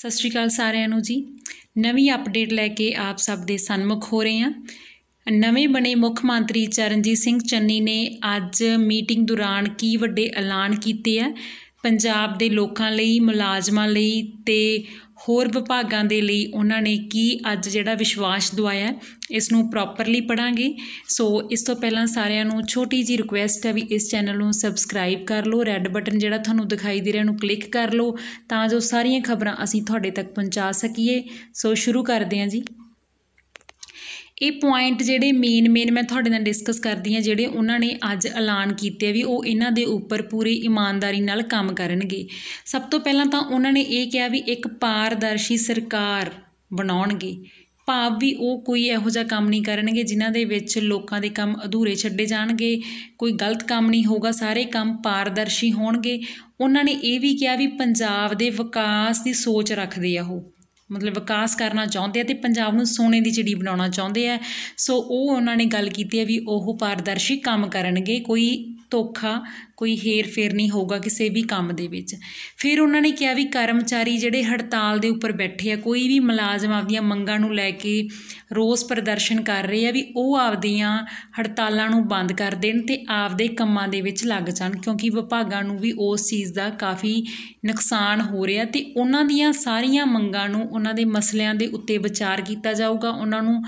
ਸਤਿ ਸ਼੍ਰੀ ਅਕਾਲ ਸਾਰਿਆਂ ਨੂੰ ਜੀ ਨਵੀਂ ਅਪਡੇਟ ਲੈ ਕੇ ਆਪ ਸਭ ਦੇ ਸਨਮੁਖ ਹੋ ਰਹੇ ਹਾਂ ਨਵੇਂ ਬਣੇ ਮੁੱਖ ਮੰਤਰੀ ਚਰਨਜੀਤ ਸਿੰਘ ਚੰਨੀ ਨੇ ਅੱਜ ਮੀਟਿੰਗ ਦੌਰਾਨ ਕੀ ਵੱਡੇ ਐਲਾਨ ਕੀਤੇ ਆ ਪੰਜਾਬ ਦੇ ਲੋਕਾਂ ਲਈ ਮੁਲਾਜ਼ਮਾਂ ਲਈ ਤੇ ਹੋਰ ਵਿਭਾਗਾਂ ਦੇ ਲਈ ਉਹਨਾਂ ਨੇ ਕੀ ਅੱਜ ਜਿਹੜਾ ਵਿਸ਼ਵਾਸ ਦਵਾਇਆ ਇਸ ਨੂੰ ਪ੍ਰੋਪਰਲੀ ਪੜਾਂਗੇ ਸੋ ਇਸ ਤੋਂ ਪਹਿਲਾਂ ਸਾਰਿਆਂ ਨੂੰ ਛੋਟੀ ਜੀ ਰਿਕੁਐਸਟ ਹੈ ਵੀ ਇਸ ਚੈਨਲ ਨੂੰ ਸਬਸਕ੍ਰਾਈਬ ਕਰ ਲਓ ਰੈੱਡ ਬਟਨ ਜਿਹੜਾ ਤੁਹਾਨੂੰ ਦਿਖਾਈ ਦੇ ਰਿਹਾ ਨੂੰ ਕਲਿੱਕ ਕਰ ਲਓ ਤਾਂ ਜੋ ਸਾਰੀਆਂ ਖਬਰਾਂ ਅਸੀਂ ਤੁਹਾਡੇ ਤੱਕ ਪਹੁੰਚਾ ਸਕੀਏ ਸੋ ਸ਼ੁਰੂ ਕਰਦੇ ਹਾਂ ਜੀ ਇਹ ਪੁਆਇੰਟ ਜਿਹੜੇ ਮੇਨ ਮੇਨ ਮੈਂ ਤੁਹਾਡੇ ਨਾਲ ਡਿਸਕਸ ਕਰਦੀ ਆ ਜਿਹੜੇ ਉਹਨਾਂ ਨੇ ਅੱਜ ਐਲਾਨ ਕੀਤੇ ਵੀ ਉਹ ਇਹਨਾਂ ਦੇ ਉੱਪਰ ਪੂਰੀ ਇਮਾਨਦਾਰੀ ਨਾਲ ਕੰਮ ਕਰਨਗੇ ਸਭ ਤੋਂ ਪਹਿਲਾਂ ਤਾਂ ਉਹਨਾਂ ਨੇ ਇਹ ਕਿਹਾ ਵੀ ਇੱਕ ਪਾਰਦਰਸ਼ੀ ਸਰਕਾਰ ਬਣਾਉਣਗੇ ਭਾਵ ਵੀ ਉਹ ਕੋਈ ਇਹੋ ਜਿਹਾ ਕੰਮ ਨਹੀਂ ਕਰਨਗੇ ਜਿਨ੍ਹਾਂ ਦੇ ਵਿੱਚ ਲੋਕਾਂ ਦੇ ਕੰਮ ਅਧੂਰੇ ਛੱਡੇ ਜਾਣਗੇ ਕੋਈ ਗਲਤ ਕੰਮ ਨਹੀਂ ਹੋਗਾ ਸਾਰੇ ਕੰਮ ਪਾਰਦਰਸ਼ੀ ਹੋਣਗੇ ਉਹਨਾਂ ਨੇ ਇਹ ਵੀ ਕਿਹਾ ਵੀ ਪੰਜਾਬ ਦੇ ਵਿਕਾਸ ਦੀ ਸੋਚ ਰੱਖਦੇ ਆ ਉਹ ਮਤਲਬ ਵਿਕਾਸ ਕਰਨਾ ਚਾਹੁੰਦੇ ਆ ਤੇ ਪੰਜਾਬ ਨੂੰ ਸੋਨੇ ਦੀ ਚਿੜੀ ਬਣਾਉਣਾ ਚਾਹੁੰਦੇ ਆ ਸੋ ਉਹ ਉਹਨਾਂ ਨੇ ਗੱਲ ਕੀਤੀ ਹੈ ਵੀ ਉਹ ਪਾਰਦਰਸ਼ੀ ਕੰਮ ਕਰਨਗੇ ਕੋਈ ਧੋਖਾ ਕੋਈ ਹੇਰ ਫੇਰ ਨਹੀਂ ਹੋਊਗਾ ਕਿਸੇ ਵੀ ਕੰਮ ਦੇ ਵਿੱਚ ਫਿਰ ਉਹਨਾਂ ਨੇ ਕਿਹਾ ਵੀ ਕਰਮਚਾਰੀ ਜਿਹੜੇ ਹੜਤਾਲ ਦੇ ਉੱਪਰ ਬੈਠੇ ਆ ਕੋਈ ਵੀ ਮੁਲਾਜ਼ਮ ਆਪਦੀਆਂ ਮੰਗਾਂ ਨੂੰ ਲੈ ਕੇ ਰੋਸ ਪ੍ਰਦਰਸ਼ਨ ਕਰ ਰਹੇ ਆ ਵੀ ਉਹ ਆਪਦੀਆਂ ਹੜਤਾਲਾਂ ਨੂੰ ਬੰਦ ਕਰ ਦੇਣ ਤੇ ਆਪਦੇ ਕੰਮਾਂ ਦੇ ਵਿੱਚ ਲੱਗ ਜਾਣ ਕਿਉਂਕਿ ਵਿਭਾਗਾਂ ਨੂੰ ਵੀ ਉਸ ਚੀਜ਼ ਦਾ ਕਾਫੀ ਨੁਕਸਾਨ ਹੋ ਰਿਹਾ ਤੇ ਉਹਨਾਂ ਦੀਆਂ ਸਾਰੀਆਂ ਮੰਗਾਂ ਨੂੰ ਉਹਨਾਂ ਦੇ ਮਸਲਿਆਂ ਦੇ ਉੱਤੇ ਵਿਚਾਰ ਕੀਤਾ ਜਾਊਗਾ ਉਹਨਾਂ ਨੂੰ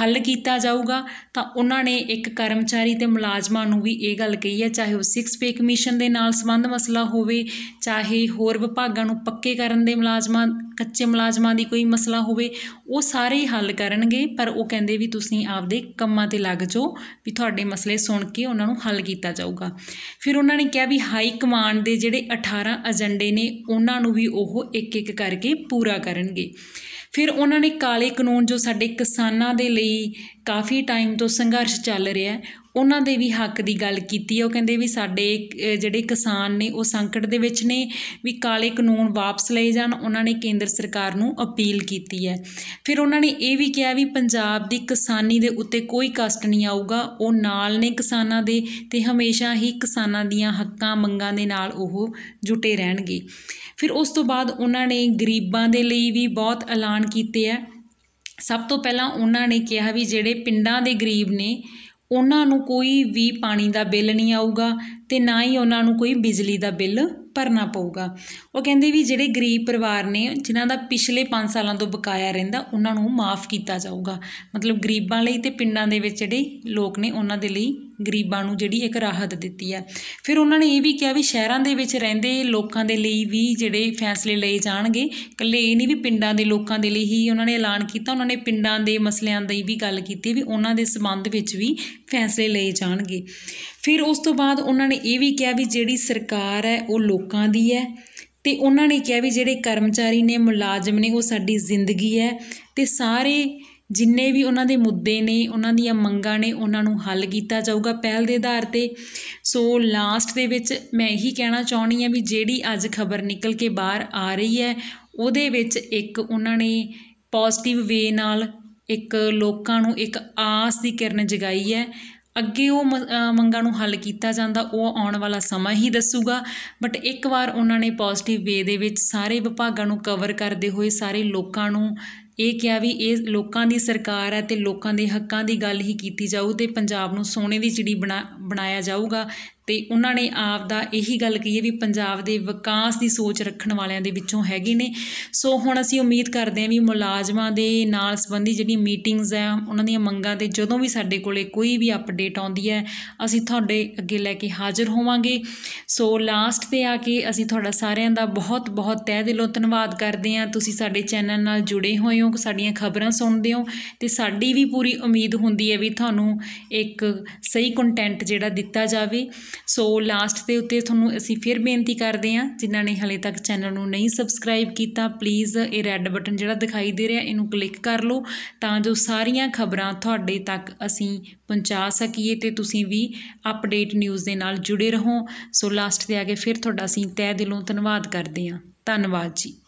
ਹੱਲ ਕੀਤਾ ਜਾਊਗਾ ਤਾਂ ਉਹਨਾਂ ਨੇ ਇੱਕ ਕਰਮਚਾਰੀ ਤੇ ਮੁਲਾਜ਼ਮਾਂ ਨੂੰ ਵੀ ਇਹ ਗੱਲ ਕਹੀ ਹੈ ਚਾਹੇ ਉਹ 6 ਪੇ ਕਮਿਸ਼ਨ ਦੇ ਨਾਲ ਸੰਬੰਧ ਮਸਲਾ ਹੋਵੇ ਚਾਹੇ ਹੋਰ ਵਿਭਾਗਾਂ ਨੂੰ ਪੱਕੇ ਕਰਨ ਦੇ ਮੁਲਾਜ਼ਮਾਂ ਕੱਚੇ ਮੁਲਾਜ਼ਮਾਂ ਦੀ ਕੋਈ ਮਸਲਾ ਹੋਵੇ ਉਹ ਸਾਰੇ ਹੀ ਹੱਲ ਕਰਨਗੇ ਪਰ ਉਹ ਕਹਿੰਦੇ ਵੀ ਤੁਸੀਂ ਆਪਦੇ ਕੰਮਾਂ ਤੇ ਲੱਗ ਜਾਓ ਵੀ ਤੁਹਾਡੇ ਮਸਲੇ ਸੁਣ ਕੇ ਉਹਨਾਂ ਨੂੰ ਹੱਲ ਕੀਤਾ ਜਾਊਗਾ ਫਿਰ ਉਹਨਾਂ ਨੇ ਕਿਹਾ ਵੀ ਹਾਈ ਕਮਾਂਡ ਦੇ ਜਿਹੜੇ 18 ਏਜੰਡੇ ਨੇ ਉਹਨਾਂ ਨੂੰ ਵੀ ਉਹ ਇੱਕ ਇੱਕ ਕਰਕੇ ਪੂਰਾ ਕਰਨਗੇ ਫਿਰ ਉਹਨਾਂ ਨੇ ਕਾਲੇ ਕਾਨੂੰਨ ਜੋ ਸਾਡੇ ਕਿਸਾਨਾਂ ਦੇ ਲਈ ਕਾਫੀ ਟਾਈਮ ਤੋਂ ਸੰਘਰਸ਼ ਚੱਲ ਰਿਹਾ ਹੈ ਉਹਨਾਂ ਦੇ ਵੀ ਹੱਕ ਦੀ ਗੱਲ ਕੀਤੀ ਉਹ ਕਹਿੰਦੇ ਵੀ ਸਾਡੇ ਜਿਹੜੇ ਕਿਸਾਨ ਨੇ ਉਹ ਸੰਕਟ ਦੇ ਵਿੱਚ ਨੇ ਵੀ ਕਾਲੇ ਕਾਨੂੰਨ ਵਾਪਸ ਲਏ ਜਾਣ ਉਹਨਾਂ ਨੇ ਕੇਂਦਰ ਸਰਕਾਰ ਨੂੰ ਅਪੀਲ ਕੀਤੀ ਹੈ ਫਿਰ ਉਹਨਾਂ ਨੇ ਇਹ ਵੀ ਕਿਹਾ ਵੀ ਪੰਜਾਬ ਦੀ ਕਿਸਾਨੀ ਦੇ ਉੱਤੇ ਕੋਈ ਕਸ਼ਟ ਨਹੀਂ ਆਊਗਾ ਉਹ ਨਾਲ ਨੇ ਕਿਸਾਨਾਂ ਦੇ ਤੇ ਹਮੇਸ਼ਾ ਹੀ ਕਿਸਾਨਾਂ ਦੀਆਂ ਹੱਕਾਂ ਮੰਗਾਂ ਦੇ ਨਾਲ ਉਹ ਜੁਟੇ ਰਹਿਣਗੇ ਫਿਰ ਉਸ ਤੋਂ ਬਾਅਦ ਉਹਨਾਂ ਨੇ ਗਰੀਬਾਂ ਦੇ ਲਈ ਵੀ ਬਹੁਤ ਐਲਾਨ ਕੀਤੇ ਆ ਸਭ ਤੋਂ ਪਹਿਲਾਂ ਉਹਨਾਂ ਨੇ ਕਿਹਾ ਵੀ ਜਿਹੜੇ ਪਿੰਡਾਂ ਦੇ ਗਰੀਬ ਨੇ ਉਹਨਾਂ ਨੂੰ ਕੋਈ ਵੀ ਪਾਣੀ ਦਾ ਬਿੱਲ ਨਹੀਂ ਆਊਗਾ ਤੇ ਨਾ ਹੀ ਉਹਨਾਂ ਨੂੰ ਕੋਈ ਬਿਜਲੀ ਦਾ ਬਿੱਲ ਭਰਨਾ ਪਊਗਾ ਉਹ ਕਹਿੰਦੇ ਵੀ ਜਿਹੜੇ ਗਰੀਬ ਪਰਿਵਾਰ ਨੇ ਜਿਨ੍ਹਾਂ ਦਾ ਪਿਛਲੇ 5 ਸਾਲਾਂ ਤੋਂ ਬਕਾਇਆ ਰਹਿੰਦਾ ਉਹਨਾਂ ਨੂੰ ਮਾਫ ਕੀਤਾ ਜਾਊਗਾ ਮਤਲਬ ਗਰੀਬਾਂ ਲਈ ਤੇ ਪਿੰਡਾਂ ਦੇ ਵਿੱਚ ਜਿਹੜੇ ਲੋਕ ਨੇ ਉਹਨਾਂ ਦੇ ਲਈ ਗਰੀਬਾਂ ਨੂੰ ਜਿਹੜੀ ਇੱਕ ਰਾਹਤ ਦਿੱਤੀ ਹੈ ਫਿਰ ਉਹਨਾਂ ਨੇ ਇਹ ਵੀ ਕਿਹਾ ਵੀ ਸ਼ਹਿਰਾਂ ਦੇ ਵਿੱਚ ਰਹਿੰਦੇ ਲੋਕਾਂ ਦੇ ਲਈ ਵੀ ਜਿਹੜੇ ਫੈਸਲੇ ਲਏ ਜਾਣਗੇ ਇਕੱਲੇ ਇਹ ਨਹੀਂ ਵੀ ਪਿੰਡਾਂ ਦੇ ਲੋਕਾਂ ਦੇ ਲਈ ਹੀ ਉਹਨਾਂ ਨੇ ਐਲਾਨ ਕੀਤਾ ਉਹਨਾਂ ਨੇ ਪਿੰਡਾਂ ਦੇ ਮਸਲਿਆਂ ਦੀ ਵੀ ਗੱਲ ਕੀਤੀ ਵੀ ਉਹਨਾਂ ਦੇ ਸਬੰਧ ਵਿੱਚ ਵੀ ਫੈਸਲੇ ਲਏ ਜਾਣਗੇ ਫਿਰ ਉਸ ਤੋਂ ਬਾਅਦ ਉਹਨਾਂ ਨੇ ਇਹ ਵੀ ਕਿਹਾ ਵੀ ਜਿਹੜੀ ਸਰਕਾਰ ਹੈ ਉਹ ਲੋਕਾਂ ਦੀ ਹੈ ਤੇ ਉਹਨਾਂ ਨੇ ਕਿਹਾ ਵੀ ਜਿਹੜੇ ਕਰਮਚਾਰੀ ਨੇ ਮੁਲਾਜ਼ਮ ਨੇ ਉਹ ਸਾਡੀ ਜ਼ਿੰਦਗੀ ਹੈ ਤੇ ਸਾਰੇ ਜਿੰਨੇ ਵੀ ਉਹਨਾਂ ਦੇ ਮੁੱਦੇ ਨੇ ਉਹਨਾਂ ਦੀਆਂ ਮੰਗਾਂ ਨੇ ਉਹਨਾਂ ਨੂੰ ਹੱਲ ਕੀਤਾ ਜਾਊਗਾ ਪਹਿਲ ਦੇ ਆਧਾਰ ਤੇ ਸੋ ਲਾਸਟ ਦੇ ਵਿੱਚ ਮੈਂ ਇਹੀ ਕਹਿਣਾ ਚਾਹਣੀ ਆ ਵੀ ਜਿਹੜੀ ਅੱਜ ਖਬਰ ਨਿਕਲ ਕੇ ਬਾਹਰ ਆ ਰਹੀ ਹੈ ਉਹਦੇ ਵਿੱਚ ਇੱਕ ਉਹਨਾਂ ਨੇ ਪੋਜ਼ਿਟਿਵ ਵੇ ਨਾਲ ਇੱਕ ਲੋਕਾਂ ਨੂੰ ਇੱਕ ਆਸ ਦੀ ਕਿਰਨ ਜਗਾਈ ਹੈ ਅੱਗੇ ਉਹ ਮੰਗਾਂ ਨੂੰ ਹੱਲ ਕੀਤਾ ਜਾਂਦਾ ਉਹ ਆਉਣ ਵਾਲਾ ਸਮਾਂ ਹੀ ਦੱਸੂਗਾ ਬਟ ਇੱਕ ਵਾਰ ਉਹਨਾਂ ਨੇ ਪੋਜ਼ਿਟਿਵ ਵੇ ਦੇ ਵਿੱਚ ਸਾਰੇ ਵਿਭਾਗਾਂ ਨੂੰ ਕਵਰ ਕਰਦੇ ਹੋਏ ਸਾਰੇ ਲੋਕਾਂ ਨੂੰ ਇਹ ਕਿਹਾ ਵੀ ਇਹ ਲੋਕਾਂ ਦੀ ਸਰਕਾਰ ਹੈ ਤੇ ਲੋਕਾਂ ਦੇ ਹੱਕਾਂ ਦੀ ਗੱਲ ਹੀ ਕੀਤੀ ਜਾਊ ਤੇ ਪੰਜਾਬ ਨੂੰ ਸੋਨੇ ਦੀ ਚਿੜੀ ਬਣਾਇਆ ਜਾਊਗਾ ਤੇ ਉਹਨਾਂ ਨੇ ਆਪ ਦਾ ਇਹੀ ਗੱਲ ਕਹੀ ਹੈ ਵੀ ਪੰਜਾਬ ਦੇ ਵਿਕਾਸ ਦੀ ਸੋਚ ਰੱਖਣ ਵਾਲਿਆਂ ਦੇ ਵਿੱਚੋਂ ਹੈਗੇ ਨੇ ਸੋ ਹੁਣ ਅਸੀਂ ਉਮੀਦ ਕਰਦੇ ਹਾਂ ਵੀ ਮੁਲਾਜ਼ਮਾਂ ਦੇ ਨਾਲ ਸੰਬੰਧੀ ਜਿਹੜੀ ਮੀਟਿੰਗਸ ਆ ਉਹਨਾਂ ਦੀਆਂ ਮੰਗਾਂ ਤੇ ਜਦੋਂ ਵੀ ਸਾਡੇ ਕੋਲੇ ਕੋਈ ਵੀ ਅਪਡੇਟ ਆਉਂਦੀ ਹੈ ਅਸੀਂ ਤੁਹਾਡੇ ਅੱਗੇ ਲੈ ਕੇ ਹਾਜ਼ਰ ਹੋਵਾਂਗੇ ਸੋ ਲਾਸਟ ਤੇ ਆ ਕੇ ਅਸੀਂ ਤੁਹਾਡਾ ਸਾਰਿਆਂ ਦਾ ਬਹੁਤ ਬਹੁਤ ਤਹਿ ਦਿਲੋਂ ਧੰਨਵਾਦ ਕਰਦੇ ਹਾਂ ਤੁਸੀਂ ਸਾਡੇ ਚੈਨਲ ਨਾਲ ਜੁੜੇ ਹੋਏ ਹੋ ਸਾਡੀਆਂ ਖਬਰਾਂ ਸੁਣਦੇ ਹੋ ਤੇ ਸਾਡੀ ਵੀ ਪੂਰੀ ਉਮੀਦ ਹੁੰਦੀ ਹੈ ਵੀ ਤੁਹਾਨੂੰ ਇੱਕ ਸਹੀ ਕੰਟੈਂਟ ਜਿਹੜਾ ਦਿੱਤਾ ਜਾਵੇ ਸੋ ਲਾਸਟ ਦੇ ਉੱਤੇ ਤੁਹਾਨੂੰ ਅਸੀਂ ਫਿਰ ਬੇਨਤੀ ਕਰਦੇ ਹਾਂ ਜਿਨ੍ਹਾਂ ਨੇ ਹਲੇ ਤੱਕ ਚੈਨਲ ਨੂੰ ਨਹੀਂ ਸਬਸਕ੍ਰਾਈਬ ਕੀਤਾ ਪਲੀਜ਼ ਇਹ ਰੈੱਡ ਬਟਨ ਜਿਹੜਾ ਦਿਖਾਈ ਦੇ ਰਿਹਾ ਇਹਨੂੰ ਕਲਿੱਕ ਕਰ ਲਓ ਤਾਂ ਜੋ ਸਾਰੀਆਂ ਖਬਰਾਂ ਤੁਹਾਡੇ ਤੱਕ ਅਸੀਂ ਪਹੁੰਚਾ ਸਕੀਏ ਤੇ ਤੁਸੀਂ ਵੀ ਅਪਡੇਟ ਨਿਊਜ਼ ਦੇ ਨਾਲ ਜੁੜੇ ਰਹੋ ਸੋ ਲਾਸਟ ਤੇ ਆ ਕੇ ਫਿਰ ਤੁਹਾਡਾ ਅਸੀਂ ਤਹਿ ਦਿਲੋਂ ਧੰਨਵਾਦ ਕਰਦੇ ਹਾਂ ਧੰਨਵਾਦ ਜੀ